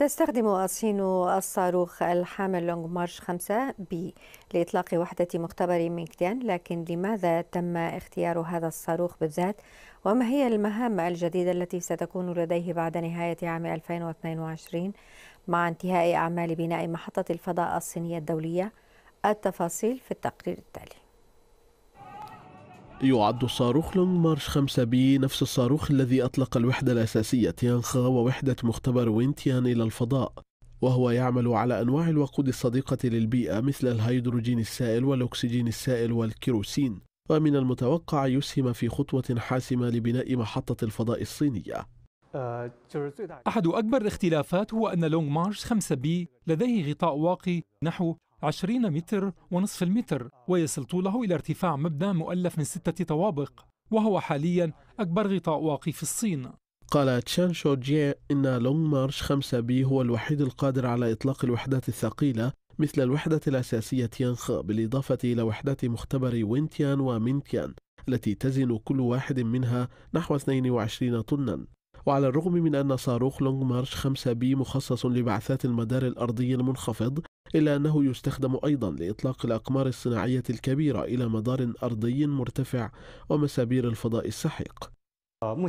تستخدم الصين الصاروخ الحامل لونغ مارش 5 بي لإطلاق وحدة مختبر مينكتيان لكن لماذا تم اختيار هذا الصاروخ بالذات وما هي المهام الجديدة التي ستكون لديه بعد نهاية عام 2022 مع انتهاء أعمال بناء محطة الفضاء الصينية الدولية التفاصيل في التقرير التالي يعد صاروخ لونج مارش 5 بي نفس الصاروخ الذي أطلق الوحدة الأساسية تيانخا ووحدة مختبر وينتيان إلى الفضاء وهو يعمل على أنواع الوقود الصديقة للبيئة مثل الهيدروجين السائل والأكسجين السائل والكيروسين ومن المتوقع يسهم في خطوة حاسمة لبناء محطة الفضاء الصينية أحد أكبر الاختلافات هو أن لونج مارش 5 بي لديه غطاء واقي نحو 20 متر ونصف المتر ويصل طوله إلى ارتفاع مبنى مؤلف من ستة طوابق وهو حاليا أكبر غطاء واقي في الصين قال تشان شو جي إن لونغ مارش 5 بي هو الوحيد القادر على إطلاق الوحدات الثقيلة مثل الوحدة الأساسية تيانخ بالإضافة إلى وحدات مختبر وينتيان ومينتيان التي تزن كل واحد منها نحو 22 طنا وعلى الرغم من أن صاروخ لونغ مارش 5 بي مخصص لبعثات المدار الأرضي المنخفض إلا أنه يستخدم أيضا لإطلاق الأقمار الصناعية الكبيرة إلى مدار أرضي مرتفع ومسابير الفضاء السحيق آه،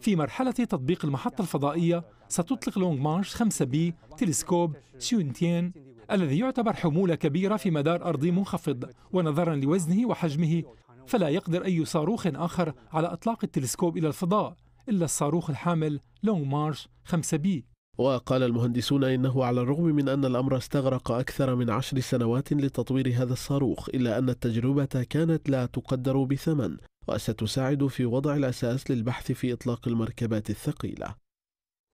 في مرحلة تطبيق المحطة الفضائية ستطلق لونج مارش 5 بي تلسكوب تشونتين الذي يعتبر حمولة كبيرة في مدار أرضي منخفض ونظرا لوزنه وحجمه فلا يقدر أي صاروخ آخر على إطلاق التلسكوب إلى الفضاء إلا الصاروخ الحامل لونج مارش 5 بي وقال المهندسون إنه على الرغم من أن الأمر استغرق أكثر من عشر سنوات لتطوير هذا الصاروخ إلا أن التجربة كانت لا تقدر بثمن وستساعد في وضع الأساس للبحث في إطلاق المركبات الثقيلة